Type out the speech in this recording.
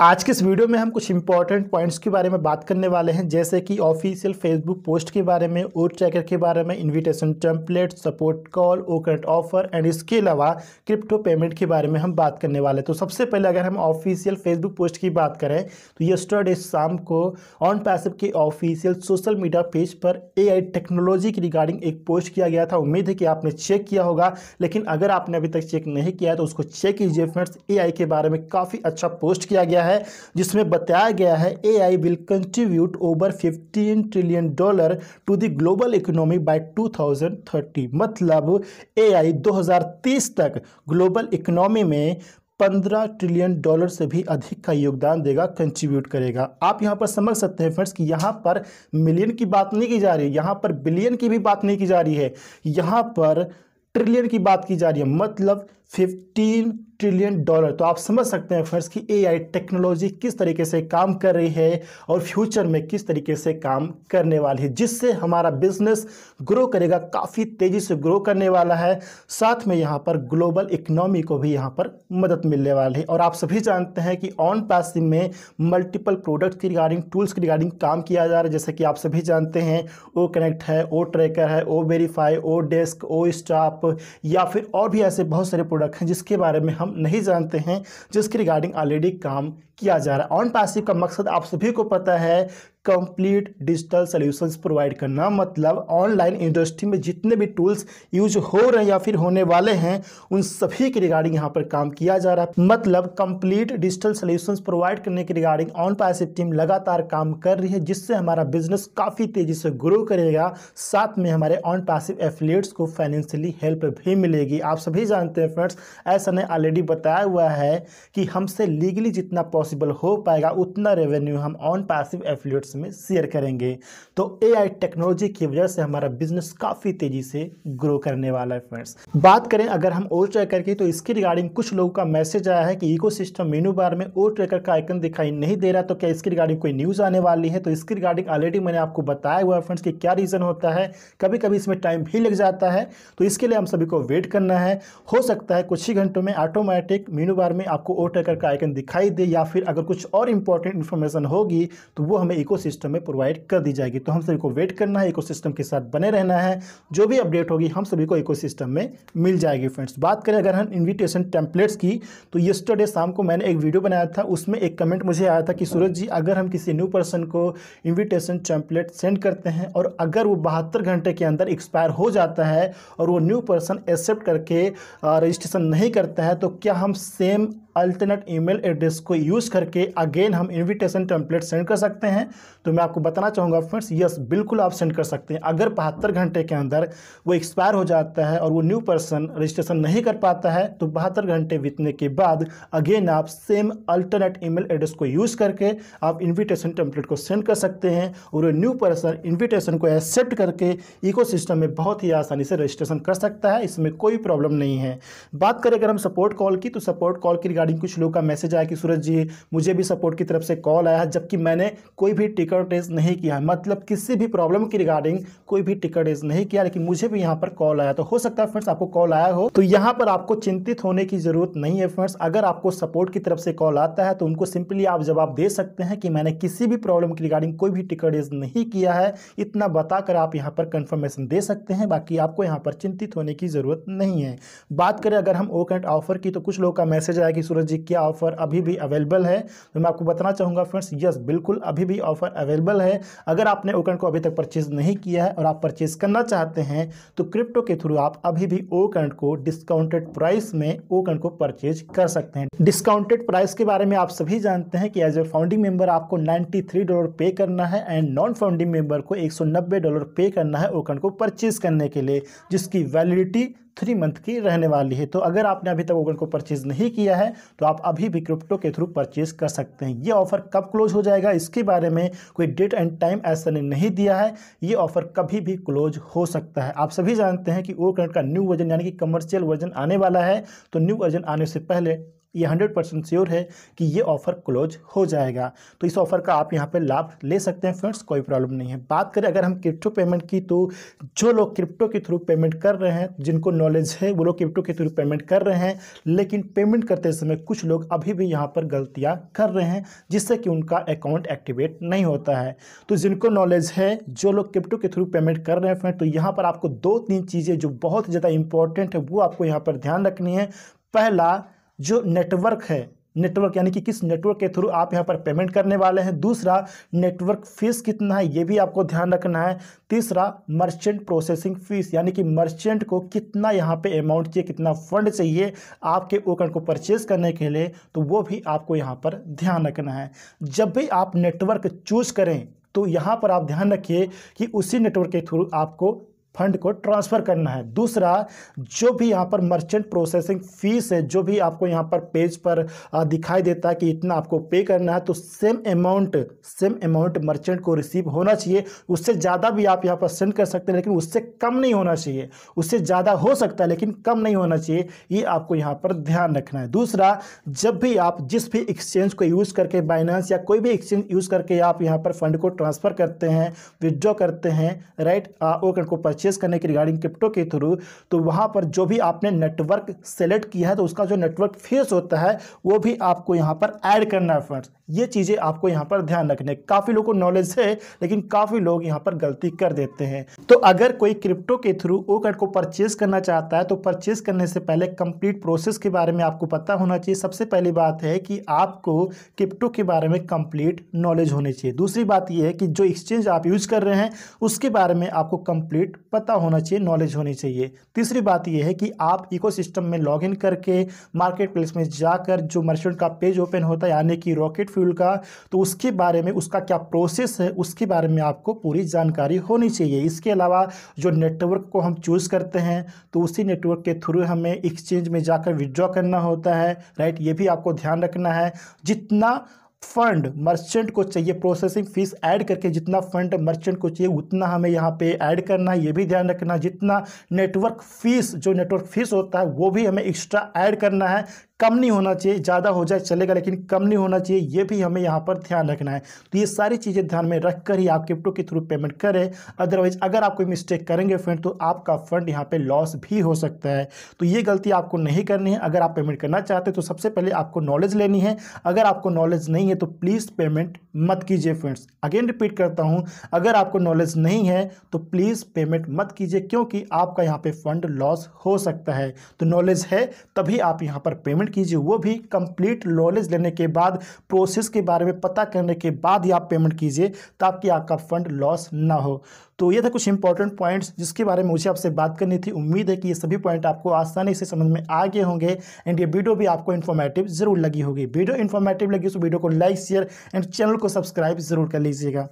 आज के इस वीडियो में हम कुछ इंपॉर्टेंट पॉइंट्स के बारे में बात करने वाले हैं जैसे कि ऑफिशियल फेसबुक पोस्ट के बारे में और चैकर के बारे में invitation template support call O current offer and इसके अलावा क्रिप्टो पेमेंट के बारे में हम बात करने वाले हैं तो सबसे पहले अगर हम ऑफिशियल फेसबुक पोस्ट की बात करें तो यस्टरडे शाम को ऑन पैसिव के ऑफिशियल सोशल मीडिया पेज पर ए टेक्नोलॉजी की रिगार्डिंग एक पोस्ट किया गया था उम्मीद है कि आपने चेक किया होगा लेकिन अगर आपने अभी तक चेक नहीं किया तो उसको चेक कीजिए फ्रेंड्स ए के बारे में काफ़ी अच्छा पोस्ट किया गया गया है जिसमें बताया गया है AI will contribute over 15 trillion dollar to the global economy by 2030 मतलब एआई 2030 तक ग्लोबल इकोनॉमी में पंद्रह ट्रिलियन डॉलर से भी अधिक का योगदान देगा कंट्रीब्यूट करेगा आप यहाँ पर समझ सकते हैं फ्रेंड्स कि यहाँ पर मिलियन की बात नहीं की जा रही है यहाँ पर बिलियन की भी बात नहीं की जा रही है यहाँ पर ट्रिलियन की बात की जा रही है मतलब 15 ट्रिलियन डॉलर तो आप समझ सकते हैं फ्रेंड्स कि एआई टेक्नोलॉजी किस तरीके से काम कर रही है और फ्यूचर में किस तरीके से काम करने वाली है जिससे हमारा बिजनेस ग्रो करेगा काफ़ी तेज़ी से ग्रो करने वाला है साथ में यहाँ पर ग्लोबल इकोनॉमी को भी यहाँ पर मदद मिलने वाली है और आप सभी जानते हैं कि ऑन पैसिंग में मल्टीपल प्रोडक्ट की रिगार्डिंग टूल्स के रिगार्डिंग काम किया जा रहा है जैसे कि आप सभी जानते हैं ओ कनेक्ट है ओ ट्रैकर है O verify O desk O staff या फिर और भी ऐसे बहुत सारे प्रोडक्ट हैं जिसके बारे में हम नहीं जानते हैं जिसके रिगार्डिंग ऑलरेडी काम किया जा रहा है ऑन पैसिव का मकसद आप सभी को पता है कंप्लीट डिजिटल सॉल्यूशंस प्रोवाइड करना मतलब ऑनलाइन इंडस्ट्री में जितने भी टूल्स यूज हो रहे हैं या फिर होने वाले हैं उन सभी के रिगार्डिंग यहाँ पर काम किया जा रहा है मतलब कंप्लीट डिजिटल सॉल्यूशंस प्रोवाइड करने के रिगार्डिंग ऑन पैसिव टीम लगातार काम कर रही है जिससे हमारा बिजनेस काफ़ी तेज़ी से ग्रो करेगा साथ में हमारे ऑन पैसिव एफिलियट्स को फाइनेंशियली हेल्प भी मिलेगी आप सभी जानते हैं फ्रेंड्स ऐसा ने ऑलरेडी बताया हुआ है कि हमसे लीगली जितना पॉसिबल हो पाएगा उतना रेवेन्यू हम ऑन पैसिव एफिलियट्स इसमें शेयर करेंगे तो एआई टेक्नोलॉजी की वजह से हमारा बिजनेस काफ़ी तेज़ी से ग्रो करने वाला है फ्रेंड्स बात करें अगर हम ओ ट्रैकर की तो इसके रिगार्डिंग कुछ लोगों का मैसेज आया है कि इको सिस्टम मेनू बार में ओ ट्रैकर का आइकन दिखाई नहीं दे रहा तो क्या इसके रिगार्डिंग कोई न्यूज़ आने वाली है तो इसके रिगार्डिंग ऑलरेडी मैंने आपको बताया हुआ है फ्रेंड्स कि क्या रीज़न होता है कभी कभी इसमें टाइम भी लग जाता है तो इसके लिए हम सभी को वेट करना है हो सकता है कुछ ही घंटों में ऑटोमेटिक मेनू बार में आपको ओ ट्रैकर का आइकन दिखाई दे या फिर अगर कुछ और इंपॉर्टेंट इन्फॉर्मेशन होगी तो वो हमें इको सिस्टम में प्रोवाइड कर दी जाएगी तो हम सभी को वेट करना है इकोसिस्टम के साथ बने रहना है जो भी अपडेट होगी हम सभी को इकोसिस्टम में मिल जाएगी फ्रेंड्स बात करें अगर हम इन्विटेशन टेम्पलेट्स की तो येस्टरडे शाम को मैंने एक वीडियो बनाया था उसमें एक कमेंट मुझे आया था कि सूरज जी अगर हम किसी न्यू पर्सन को इन्विटेशन टेम्पलेट सेंड करते हैं और अगर वो बहत्तर घंटे के अंदर एक्सपायर हो जाता है और वो न्यू पर्सन एक्सेप्ट करके रजिस्ट्रेशन नहीं करता है तो क्या हम सेम अल्टरनेट ईमेल एड्रेस को यूज़ करके अगेन हम इनविटेशन टेम्पलेट सेंड कर सकते हैं तो मैं आपको बताना चाहूँगा फ्रेंड्स यस बिल्कुल आप सेंड कर सकते हैं अगर बहत्तर घंटे के अंदर वो एक्सपायर हो जाता है और वो न्यू पर्सन रजिस्ट्रेशन नहीं कर पाता है तो बहत्तर घंटे बीतने के बाद अगेन आप सेम अल्टरनेट ई एड्रेस को यूज़ करके आप इन्विटेशन टेम्पलेट को सेंड कर सकते हैं और वो न्यू पर्सन इन्विटेशन को एक्सेप्ट करके इको में बहुत ही आसानी से रजिस्ट्रेशन कर सकता है इसमें कोई प्रॉब्लम नहीं है बात करें अगर हम सपोर्ट कॉल की तो सपोर्ट कॉल की रिगार्डिंग कुछ लोग का मैसेज आया कि सूरज जी मुझे भी सपोर्ट की तरफ से कॉल आया है जबकि मैंने कोई भी टिकट रेज नहीं किया है मतलब किसी भी प्रॉब्लम की रिगार्डिंग कोई भी टिकट रेज नहीं किया लेकिन मुझे भी यहाँ पर कॉल आया तो हो सकता है फ्रेंड्स आपको कॉल आया हो तो यहाँ पर आपको चिंतित होने की जरूरत नहीं है फ्रेंड्स अगर आपको सपोर्ट की तरफ से कॉल आता है तो उनको सिंपली आप जवाब दे सकते हैं कि मैंने किसी भी प्रॉब्लम की रिगार्डिंग कोई भी टिकट रेज नहीं किया है इतना बताकर आप यहाँ पर कन्फर्मेशन दे सकते हैं बाकी आपको यहाँ पर चिंतित होने की जरूरत नहीं है बात करें अगर हम ओकेंट ऑफर की तो कुछ लोगों का मैसेज आया कि सूरज जी क्या ऑफ़र अभी भी अवेलेबल है तो मैं आपको बताना चाहूँगा फ्रेंड्स यस बिल्कुल अभी भी ऑफ़र अवेलेबल है अगर आपने ओकन को अभी तक परचेज़ नहीं किया है और आप परचेज़ करना चाहते हैं तो क्रिप्टो के थ्रू आप अभी भी ओकन को डिस्काउंटेड प्राइस में ओकन को परचेज कर सकते हैं डिस्काउंटेड प्राइस के बारे में आप सभी जानते हैं कि एज ए फाउंडिंग मेंबर आपको नाइन्टी डॉलर पे करना है एंड नॉन फाउंडिंग मेंबर को एक डॉलर पे करना है ओकन को परचेज करने के लिए जिसकी वैलिडिटी थ्री मंथ की रहने वाली है तो अगर आपने अभी तक ओगन को परचेज़ नहीं किया है तो आप अभी भी क्रिप्टो के थ्रू परचेज़ कर सकते हैं ये ऑफ़र कब क्लोज हो जाएगा इसके बारे में कोई डेट एंड टाइम ऐसा ने नहीं दिया है ये ऑफ़र कभी भी क्लोज हो सकता है आप सभी जानते हैं कि ओकनेट का न्यू वर्जन यानी कि कमर्शियल वर्जन आने वाला है तो न्यू वर्जन आने से पहले ये हंड्रेड परसेंट श्योर है कि ये ऑफ़र क्लोज हो जाएगा तो इस ऑफ़र का आप यहाँ पे लाभ ले सकते हैं फ्रेंड्स कोई प्रॉब्लम नहीं है बात करें अगर हम क्रिप्टो पेमेंट की तो जो लोग क्रिप्टो के थ्रू पेमेंट कर रहे हैं जिनको नॉलेज है वो लोग क्रिप्टो के थ्रू पेमेंट कर रहे हैं लेकिन पेमेंट करते समय कुछ लोग अभी भी यहाँ पर गलतियाँ कर रहे हैं जिससे कि उनका अकाउंट एक्टिवेट नहीं होता है तो जिनको नॉलेज है जो लोग क्रिप्टो के थ्रू पेमेंट कर रहे हैं फ्रेंड तो यहाँ पर आपको दो तीन चीज़ें जो बहुत ज़्यादा इंपॉर्टेंट है वो आपको यहाँ पर ध्यान रखनी है पहला जो नेटवर्क है नेटवर्क यानी कि किस नेटवर्क के थ्रू आप यहाँ पर पेमेंट करने वाले हैं दूसरा नेटवर्क फीस कितना है ये भी आपको ध्यान रखना है तीसरा मर्चेंट प्रोसेसिंग फीस यानी कि मर्चेंट को कितना यहाँ पे अमाउंट चाहिए कितना फंड चाहिए आपके ओकन को परचेज करने के लिए तो वो भी आपको यहाँ पर ध्यान रखना है जब भी आप नेटवर्क चूज करें तो यहाँ पर आप ध्यान रखिए कि उसी नेटवर्क के थ्रू आपको फंड को ट्रांसफ़र करना है दूसरा जो भी यहाँ पर मर्चेंट प्रोसेसिंग फीस है जो भी आपको यहाँ पर पेज पर दिखाई देता है कि इतना आपको पे करना है तो same amount same amount merchant को रिसीव होना चाहिए उससे ज़्यादा भी आप यहाँ पर सेंड कर सकते हैं लेकिन उससे कम नहीं होना चाहिए उससे ज़्यादा हो सकता है लेकिन कम नहीं होना चाहिए ये आपको यहाँ पर ध्यान रखना है दूसरा जब भी आप जिस भी एक्सचेंज को यूज़ करके बाइनेंस या कोई भी एक्सचेंज यूज़ करके आप यहाँ पर फंड को ट्रांसफ़र करते हैं विदड्रॉ करते हैं राइट वो को परचेज परचेज करने के रिगार्डिंग क्रिप्टो के थ्रू तो वहाँ पर जो भी आपने नेटवर्क सेलेक्ट किया है तो उसका जो नेटवर्क फेस होता है वो भी आपको यहाँ पर ऐड करना है फ्रेंड्स ये चीज़ें आपको यहाँ पर ध्यान रखने काफ़ी लोगों को नॉलेज है लेकिन काफ़ी लोग यहाँ पर गलती कर देते हैं तो अगर कोई क्रिप्टो के थ्रू ओ कार्ड को परचेज करना चाहता है तो परचेज करने से पहले कंप्लीट प्रोसेस के बारे में आपको पता होना चाहिए सबसे पहली बात है कि आपको क्रिप्टो के बारे में कंप्लीट नॉलेज होनी चाहिए दूसरी बात यह है कि जो एक्सचेंज आप यूज कर रहे हैं उसके बारे में आपको कंप्लीट पता होना चाहिए नॉलेज होनी चाहिए तीसरी बात यह है कि आप इकोसिस्टम में लॉगिन करके मार्केट प्लेस में जाकर जो मर्चेंट का पेज ओपन होता है यानी कि रॉकेट फ्यूल का तो उसके बारे में उसका क्या प्रोसेस है उसके बारे में आपको पूरी जानकारी होनी चाहिए इसके अलावा जो नेटवर्क को हम चूज़ करते हैं तो उसी नेटवर्क के थ्रू हमें एक्सचेंज में जाकर विड्रॉ करना होता है राइट ये भी आपको ध्यान रखना है जितना फंड मर्चेंट को चाहिए प्रोसेसिंग फीस ऐड करके जितना फंड मर्चेंट को चाहिए उतना हमें यहाँ पे ऐड करना है ये भी ध्यान रखना जितना नेटवर्क फीस जो नेटवर्क फीस होता है वो भी हमें एक्स्ट्रा ऐड करना है कम नहीं होना चाहिए ज़्यादा हो जाए चलेगा लेकिन कम नहीं होना चाहिए ये भी हमें यहाँ पर ध्यान रखना है तो ये सारी चीज़ें ध्यान में रख कर ही आप क्रिप्टो के थ्रू पेमेंट करें अदरवाइज अगर आप कोई मिस्टेक करेंगे फ्रेंड तो आपका फंड यहाँ पे लॉस भी हो सकता है तो ये गलती आपको नहीं करनी है अगर आप पेमेंट करना चाहते तो सबसे पहले आपको नॉलेज लेनी है अगर आपको नॉलेज नहीं है है तो प्लीज़ पेमेंट मत कीजिए फ्रेंड्स अगेन रिपीट करता हूँ अगर आपको नॉलेज नहीं है तो प्लीज़ पेमेंट मत कीजिए क्योंकि आपका यहाँ पे फंड लॉस हो सकता है तो नॉलेज है तभी आप यहाँ पर पेमेंट कीजिए वो भी कंप्लीट नॉलेज लेने के बाद प्रोसेस के बारे में पता करने के बाद ही आप पेमेंट कीजिए ताकि आपका फंड लॉस ना हो तो ये था कुछ इंपॉर्टेंट पॉइंट्स जिसके बारे में मुझे आपसे बात करनी थी उम्मीद है कि ये सभी पॉइंट आपको आसानी से समझ में आ गए होंगे एंड ये वीडियो भी आपको इन्फॉर्मेटिव जरूर लगी होगी वीडियो इन्फॉर्मेटिव लगी तो वीडियो को लाइक शेयर एंड चैनल को सब्सक्राइब जरूर कर लीजिएगा